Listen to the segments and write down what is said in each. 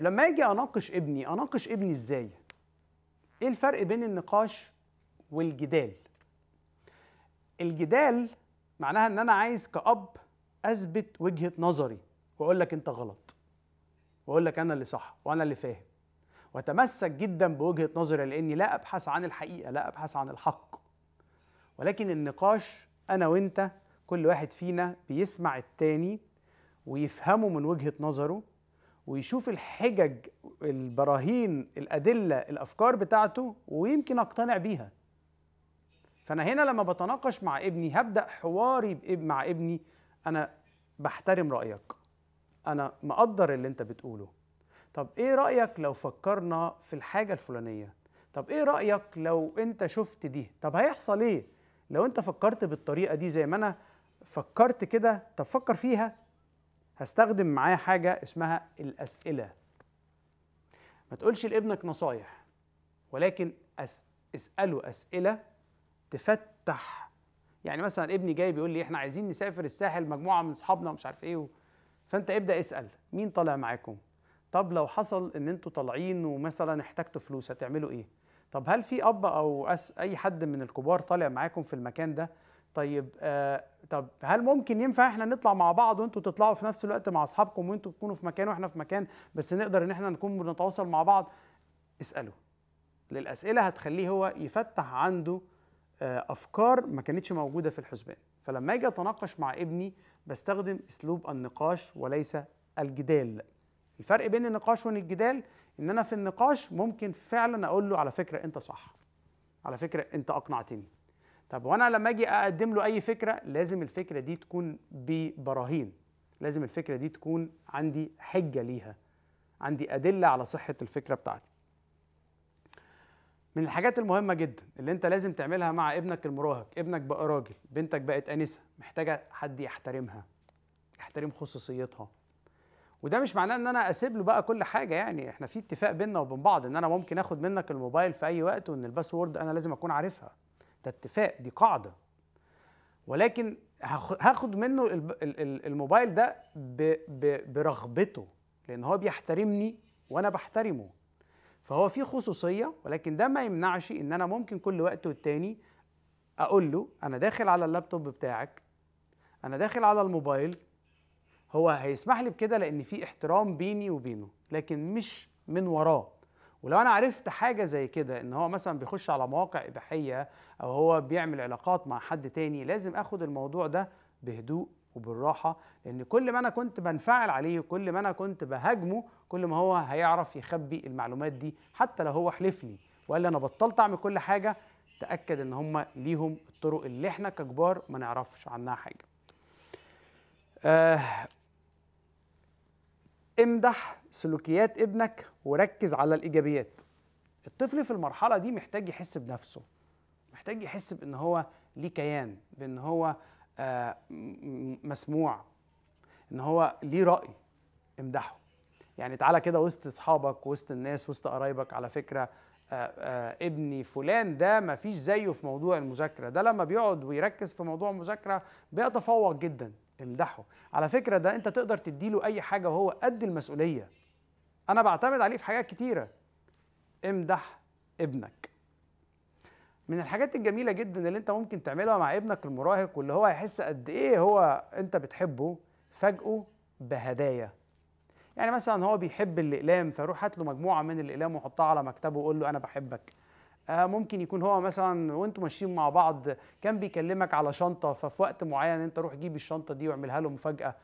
لما اجي اناقش ابني اناقش ابني ازاي ايه الفرق بين النقاش والجدال الجدال معناها ان انا عايز كأب اثبت وجهة نظري واقول لك انت غلط واقول لك انا اللي صح وانا اللي فاهم واتمسك جدا بوجهة نظري لاني لا ابحث عن الحقيقة لا ابحث عن الحق ولكن النقاش انا وانت كل واحد فينا بيسمع التاني ويفهمه من وجهة نظره ويشوف الحجج البراهين الادله الافكار بتاعته ويمكن اقتنع بيها فانا هنا لما بتناقش مع ابني هبدا حواري مع ابني انا بحترم رايك انا مقدر اللي انت بتقوله طب ايه رايك لو فكرنا في الحاجه الفلانيه طب ايه رايك لو انت شفت دي طب هيحصل ايه لو انت فكرت بالطريقه دي زي ما انا فكرت كده طب فكر فيها هستخدم معاه حاجة اسمها الأسئلة ما تقولش لابنك نصايح ولكن أس... اسأله أسئلة تفتح يعني مثلا ابني جاي بيقول لي احنا عايزين نسافر الساحل مجموعة من اصحابنا ومش عارف ايه و... فانت ابدأ اسأل مين طالع معاكم طب لو حصل ان انتوا طالعين ومثلا احتجتوا فلوس هتعملوا ايه طب هل في اب او أس اي حد من الكبار طالع معاكم في المكان ده طيب آه طب هل ممكن ينفع احنا نطلع مع بعض وانتوا تطلعوا في نفس الوقت مع اصحابكم وانتوا تكونوا في مكان واحنا في مكان بس نقدر ان احنا نكون بنتواصل مع بعض اساله للاسئله هتخليه هو يفتح عنده آه افكار ما كانتش موجوده في الحسبان فلما اجي اتناقش مع ابني بستخدم اسلوب النقاش وليس الجدال الفرق بين النقاش والجدال ان انا في النقاش ممكن فعلا اقول له على فكره انت صح على فكره انت اقنعتني طب وانا لما اجي اقدم له اي فكره لازم الفكره دي تكون ببراهين لازم الفكره دي تكون عندي حجه ليها عندي ادله على صحه الفكره بتاعتي من الحاجات المهمه جدا اللي انت لازم تعملها مع ابنك المراهق ابنك بقى راجل بنتك بقت انسه محتاجه حد يحترمها يحترم خصوصيتها وده مش معناه ان انا اسيب له بقى كل حاجه يعني احنا في اتفاق بينا وبين بعض ان انا ممكن اخد منك الموبايل في اي وقت وان الباسورد انا لازم اكون عارفها ده اتفاق دي قاعده ولكن هاخد منه الموبايل ده برغبته لان هو بيحترمني وانا بحترمه فهو في خصوصيه ولكن ده ما يمنعش ان انا ممكن كل وقت والتاني اقول له انا داخل على اللابتوب بتاعك انا داخل على الموبايل هو هيسمح لي بكده لان في احترام بيني وبينه لكن مش من وراه ولو انا عرفت حاجه زي كده ان هو مثلا بيخش على مواقع اباحيه او هو بيعمل علاقات مع حد تاني لازم اخد الموضوع ده بهدوء وبالراحه لان كل ما انا كنت بنفعل عليه وكل ما انا كنت بهاجمه كل ما هو هيعرف يخبي المعلومات دي حتى لو هو حلف لي وقال لي انا بطلت اعمل كل حاجه تاكد ان هم ليهم الطرق اللي احنا ككبار ما نعرفش عنها حاجه آه امدح سلوكيات ابنك وركز على الايجابيات الطفل في المرحله دي محتاج يحس بنفسه محتاج يحس بان هو ليه كيان بان هو آه مسموع ان هو ليه راي امدحه يعني تعالى كده وسط اصحابك وسط الناس وسط قرايبك على فكره آآ آآ ابني فلان ده ما فيش زيه في موضوع المذاكره ده لما بيقعد ويركز في موضوع المذاكره بيتفوق جدا امدحه على فكرة ده انت تقدر تديله اي حاجة وهو قد المسؤولية انا بعتمد عليه في حاجات كتيرة امدح ابنك من الحاجات الجميلة جدا اللي انت ممكن تعملها مع ابنك المراهق واللي هو هيحس قد ايه هو انت بتحبه فاجئه بهدايا يعني مثلا هو بيحب الاقلام فروح هات له مجموعه من الاقلام وحطها على مكتبه وقول له انا بحبك آه، ممكن يكون هو مثلا وانتم ماشيين مع بعض كان بيكلمك على شنطه ففي وقت معين انت روح جيب الشنطه دي واعملها له مفاجاه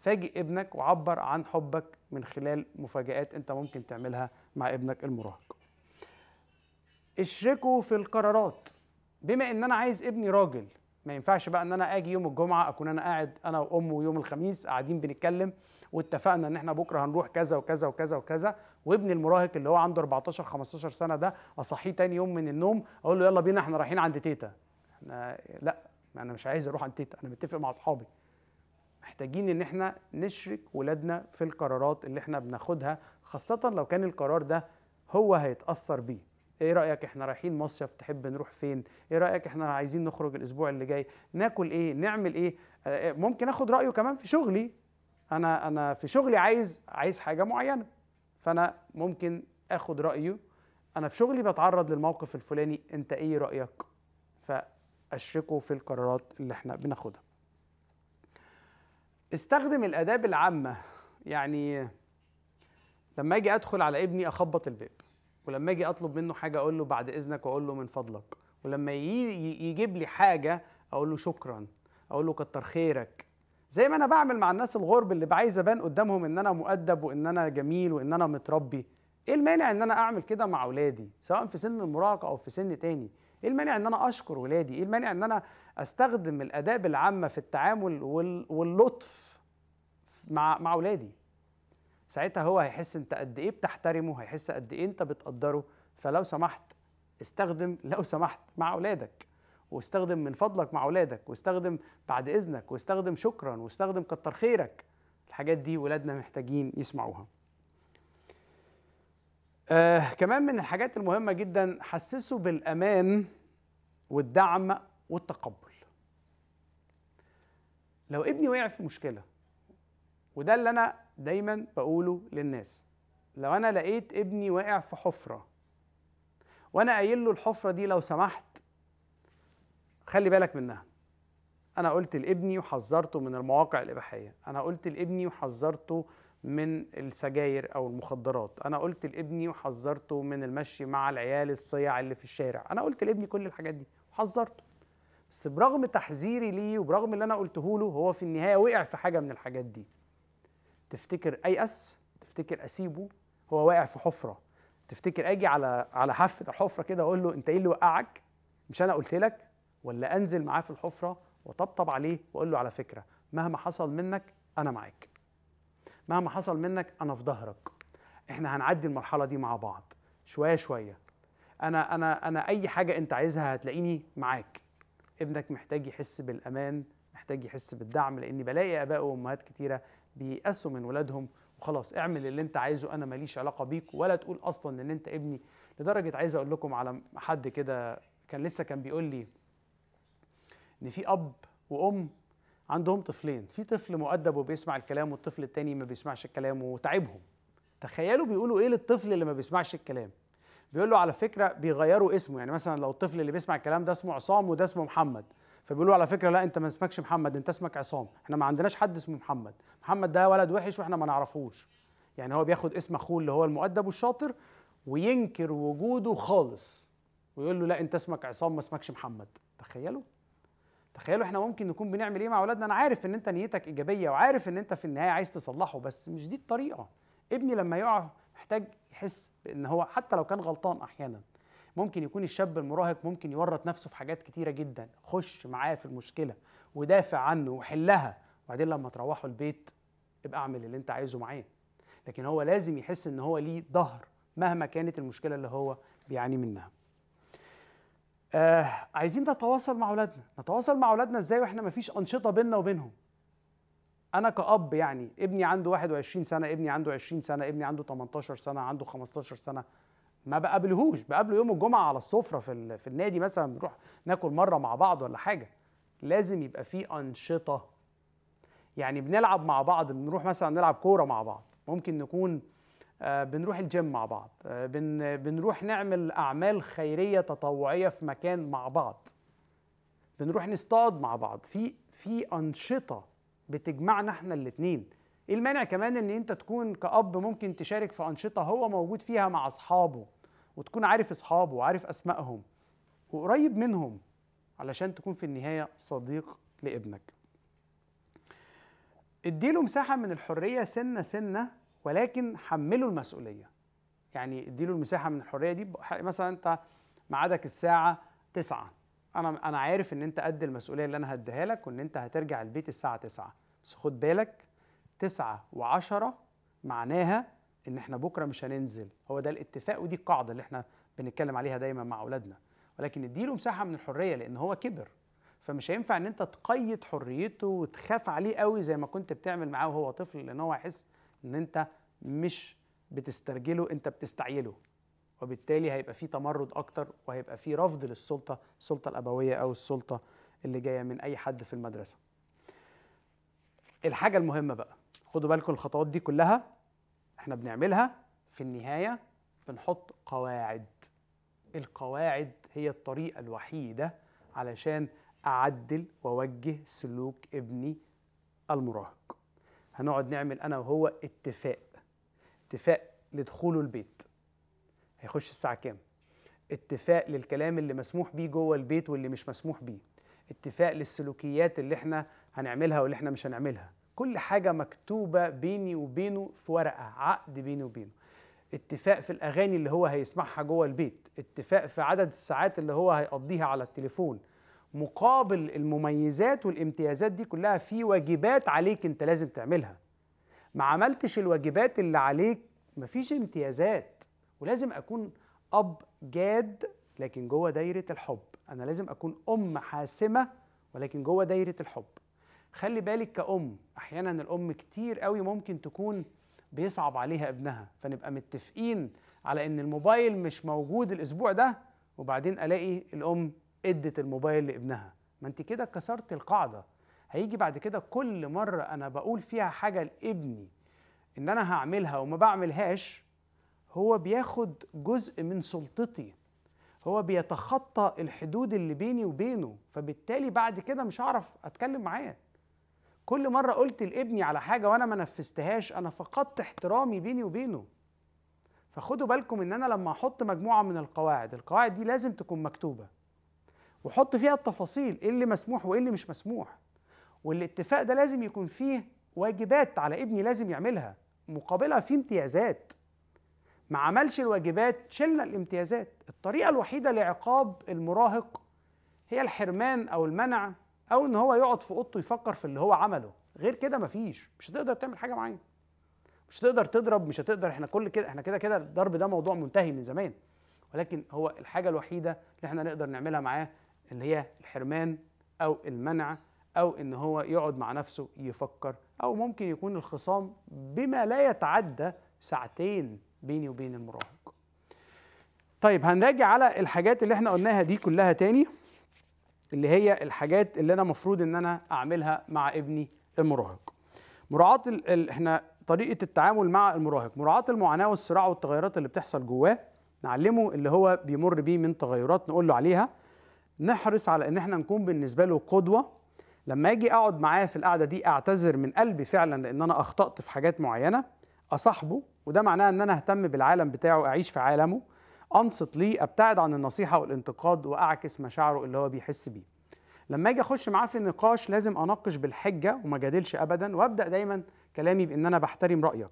فاجئ ابنك وعبر عن حبك من خلال مفاجآت انت ممكن تعملها مع ابنك المراهق اشركه في القرارات بما ان انا عايز ابني راجل ما ينفعش بقى ان انا اجي يوم الجمعه اكون انا قاعد انا وامه يوم الخميس قاعدين بنتكلم واتفقنا ان احنا بكره هنروح كذا وكذا وكذا وكذا وابن المراهق اللي هو عنده 14 15 سنه ده اصحيه تاني يوم من النوم اقول له يلا بينا احنا رايحين عند تيتا احنا لا انا مش عايز اروح عند تيتا انا متفق مع اصحابي محتاجين ان احنا نشرك ولادنا في القرارات اللي احنا بناخدها خاصه لو كان القرار ده هو هيتاثر بيه ايه رايك احنا رايحين مصيف تحب نروح فين ايه رايك احنا عايزين نخرج الاسبوع اللي جاي ناكل ايه نعمل ايه آه، ممكن اخد رايه كمان في شغلي انا انا في شغلي عايز عايز حاجه معينه فانا ممكن اخد رايه انا في شغلي بتعرض للموقف الفلاني انت ايه رايك فاشركه في القرارات اللي احنا بناخدها استخدم الاداب العامه يعني لما اجي ادخل على ابني اخبط الباب ولما اجي اطلب منه حاجه اقول له بعد اذنك واقول له من فضلك ولما يجيب لي حاجه اقول له شكرا اقول له كتر خيرك زي ما انا بعمل مع الناس الغرب اللي عايز ابان قدامهم ان انا مؤدب وان انا جميل وان انا متربي ايه المانع ان انا اعمل كده مع اولادي سواء في سن المراهقه او في سن تاني ايه المانع ان انا اشكر ولادي ايه المانع ان انا استخدم الاداب العامه في التعامل واللطف مع مع اولادي ساعتها هو هيحس انت قد ايه بتحترمه هيحس قد ايه انت بتقدره فلو سمحت استخدم لو سمحت مع اولادك واستخدم من فضلك مع اولادك واستخدم بعد اذنك واستخدم شكرا واستخدم كتر خيرك الحاجات دي ولادنا محتاجين يسمعوها آه كمان من الحاجات المهمه جدا حسسوا بالامان والدعم والتقبل لو ابني وقع في مشكله وده اللي انا دايما بقوله للناس لو انا لقيت ابني واقع في حفره وانا قايل له الحفره دي لو سمحت خلي بالك منها انا قلت لابني وحذرته من المواقع الاباحيه انا قلت لابني وحذرته من السجاير او المخدرات انا قلت لابني وحذرته من المشي مع العيال الصيع اللي في الشارع انا قلت لابني كل الحاجات دي وحذرته بس برغم تحذيري ليه وبرغم اللي انا قلته له هو في النهايه وقع في حاجه من الحاجات دي تفتكر ايأس تفتكر اسيبه هو واقع في حفره تفتكر اجي على على حافه الحفره كده اقول له انت ايه اللي وقعك مش انا قلت لك ولا انزل معاه في الحفره وطبطب عليه واقول له على فكره مهما حصل منك انا معاك مهما حصل منك انا في ظهرك احنا هنعدي المرحله دي مع بعض شويه شويه انا انا انا اي حاجه انت عايزها هتلاقيني معاك ابنك محتاج يحس بالامان محتاج يحس بالدعم لاني بلاقي اباء وامهات كتيره بيقاسوا من ولادهم وخلاص اعمل اللي انت عايزه انا ماليش علاقه بيك ولا تقول اصلا ان انت ابني لدرجه عايز اقول لكم على حد كده كان لسه كان بيقول لي ان في اب وام عندهم طفلين في طفل مؤدب وبيسمع الكلام والطفل التاني ما بيسمعش الكلام وتعبهم تخيلوا بيقولوا ايه للطفل اللي ما بيسمعش الكلام بيقول له على فكره بيغيروا اسمه يعني مثلا لو الطفل اللي بيسمع الكلام ده اسمه عصام وده اسمه محمد فبيقولوا على فكره لا انت ما اسمكش محمد انت اسمك عصام احنا ما عندناش حد اسمه محمد محمد ده ولد وحش واحنا ما نعرفوش يعني هو بياخد اسم اخوه اللي هو المؤدب والشاطر وينكر وجوده خالص ويقول له لا انت اسمك عصام ما اسمكش محمد تخيلوا تخيلوا احنا ممكن نكون بنعمل ايه مع اولادنا انا عارف ان انت نيتك ايجابيه وعارف ان انت في النهايه عايز تصلحه بس مش دي الطريقه ابني لما يقع محتاج يحس ان هو حتى لو كان غلطان احيانا ممكن يكون الشاب المراهق ممكن يورط نفسه في حاجات كتيره جدا خش معاه في المشكله ودافع عنه وحلها وبعدين لما تروحوا البيت ابقى اعمل اللي انت عايزه معاه لكن هو لازم يحس ان هو ليه ظهر مهما كانت المشكله اللي هو بيعاني منها آه عايزين نتواصل مع اولادنا نتواصل مع اولادنا ازاي واحنا ما فيش انشطه بيننا وبينهم انا كاب يعني ابني عنده 21 سنه ابني عنده 20 سنه ابني عنده 18 سنه عنده 15 سنه ما بقابلهوش بقابله يوم الجمعه على السفره في في النادي مثلا بنروح ناكل مره مع بعض ولا حاجه لازم يبقى في انشطه يعني بنلعب مع بعض بنروح مثلا نلعب كوره مع بعض ممكن نكون آه، بنروح الجيم مع بعض آه، بن بنروح نعمل اعمال خيريه تطوعيه في مكان مع بعض بنروح نصطاد مع بعض في في انشطه بتجمعنا احنا الاثنين ايه المانع كمان ان انت تكون كاب ممكن تشارك في انشطه هو موجود فيها مع اصحابه وتكون عارف اصحابه وعارف اسمائهم وقريب منهم علشان تكون في النهايه صديق لابنك اديله مساحه من الحريه سنه سنه ولكن حمله المسؤوليه يعني اديله المساحه من الحريه دي مثلا انت ميعادك الساعه 9 انا انا عارف ان انت قد المسؤوليه اللي انا هديها لك وان انت هترجع البيت الساعه 9 بس خد بالك 9 و10 معناها ان احنا بكره مش هننزل هو ده الاتفاق ودي القاعده اللي احنا بنتكلم عليها دايما مع اولادنا ولكن اديله مساحه من الحريه لان هو كبر فمش هينفع ان انت تقيد حريته وتخاف عليه قوي زي ما كنت بتعمل معاه وهو طفل لان هو هيحس ان انت مش بتسترجله انت بتستعيله وبالتالي هيبقى في تمرد اكتر وهيبقى في رفض للسلطه السلطه الابويه او السلطه اللي جايه من اي حد في المدرسه الحاجه المهمه بقى خدوا بالكم الخطوات دي كلها احنا بنعملها في النهايه بنحط قواعد القواعد هي الطريقه الوحيده علشان اعدل واوجه سلوك ابني المراهق هنقعد نعمل انا وهو اتفاق اتفاق لدخوله البيت هيخش الساعه كام اتفاق للكلام اللي مسموح بيه جوه البيت واللي مش مسموح بيه اتفاق للسلوكيات اللي احنا هنعملها واللي احنا مش هنعملها كل حاجه مكتوبه بيني وبينه في ورقه عقد بيني وبينه اتفاق في الاغاني اللي هو هيسمعها جوه البيت اتفاق في عدد الساعات اللي هو هيقضيها على التليفون مقابل المميزات والامتيازات دي كلها في واجبات عليك انت لازم تعملها ما عملتش الواجبات اللي عليك مفيش امتيازات ولازم اكون اب جاد لكن جوه دايره الحب انا لازم اكون ام حاسمه ولكن جوه دايره الحب خلي بالك كأم أحيانا الأم كتير قوي ممكن تكون بيصعب عليها ابنها فنبقى متفقين على إن الموبايل مش موجود الأسبوع ده وبعدين ألاقي الأم ادت الموبايل لابنها ما انت كده كسرت القاعده هيجي بعد كده كل مره انا بقول فيها حاجه لابني ان انا هعملها وما بعملهاش هو بياخد جزء من سلطتي هو بيتخطى الحدود اللي بيني وبينه فبالتالي بعد كده مش هعرف اتكلم معاه كل مره قلت لابني على حاجه وانا ما نفذتهاش انا فقدت احترامي بيني وبينه فخدوا بالكم ان انا لما احط مجموعه من القواعد القواعد دي لازم تكون مكتوبه وحط فيها التفاصيل ايه اللي مسموح وايه اللي مش مسموح والاتفاق ده لازم يكون فيه واجبات على ابني لازم يعملها مقابلها فيه امتيازات ما عملش الواجبات شلنا الامتيازات الطريقة الوحيدة لعقاب المراهق هي الحرمان أو المنع أو إن هو يقعد في أوضته يفكر في اللي هو عمله غير كده مفيش مش هتقدر تعمل حاجة معينة مش هتقدر تضرب مش هتقدر احنا كل كده احنا كده كده الضرب ده موضوع منتهي من زمان ولكن هو الحاجة الوحيدة اللي احنا نقدر نعملها معاه اللي هي الحرمان او المنع او ان هو يقعد مع نفسه يفكر او ممكن يكون الخصام بما لا يتعدى ساعتين بيني وبين المراهق طيب هنراجع على الحاجات اللي احنا قلناها دي كلها تاني اللي هي الحاجات اللي انا مفروض ان انا اعملها مع ابني المراهق مراعاة احنا طريقة التعامل مع المراهق مراعاة المعاناة والصراع والتغيرات اللي بتحصل جواه نعلمه اللي هو بيمر بيه من تغيرات نقول له عليها نحرص على ان احنا نكون بالنسبه له قدوه لما اجي اقعد معاه في القعده دي اعتذر من قلبي فعلا لان انا اخطات في حاجات معينه اصاحبه وده معناه ان انا اهتم بالعالم بتاعه اعيش في عالمه انصت ليه ابتعد عن النصيحه والانتقاد واعكس مشاعره اللي هو بيحس بيه لما اجي اخش معاه في نقاش لازم اناقش بالحجه وما جادلش ابدا وابدا دايما كلامي بان انا بحترم رايك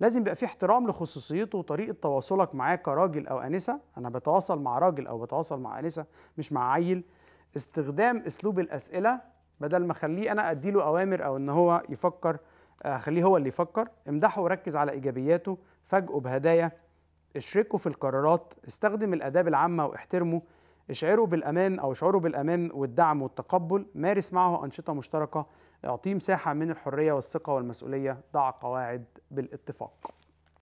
لازم يبقى في احترام لخصوصيته وطريقه تواصلك معاه كراجل او انسه انا بتواصل مع راجل او بتواصل مع انسه مش مع عيل استخدام اسلوب الاسئله بدل ما اخليه انا اديله اوامر او ان هو يفكر آه، اخليه هو اللي يفكر امدحه وركز على ايجابياته فاجئه بهدايا اشركه في القرارات استخدم الاداب العامه واحترمه اشعره بالامان او اشعره بالامان والدعم والتقبل مارس معه انشطه مشتركه اعطيه مساحه من الحريه والثقه والمسؤوليه ضع قواعد بالاتفاق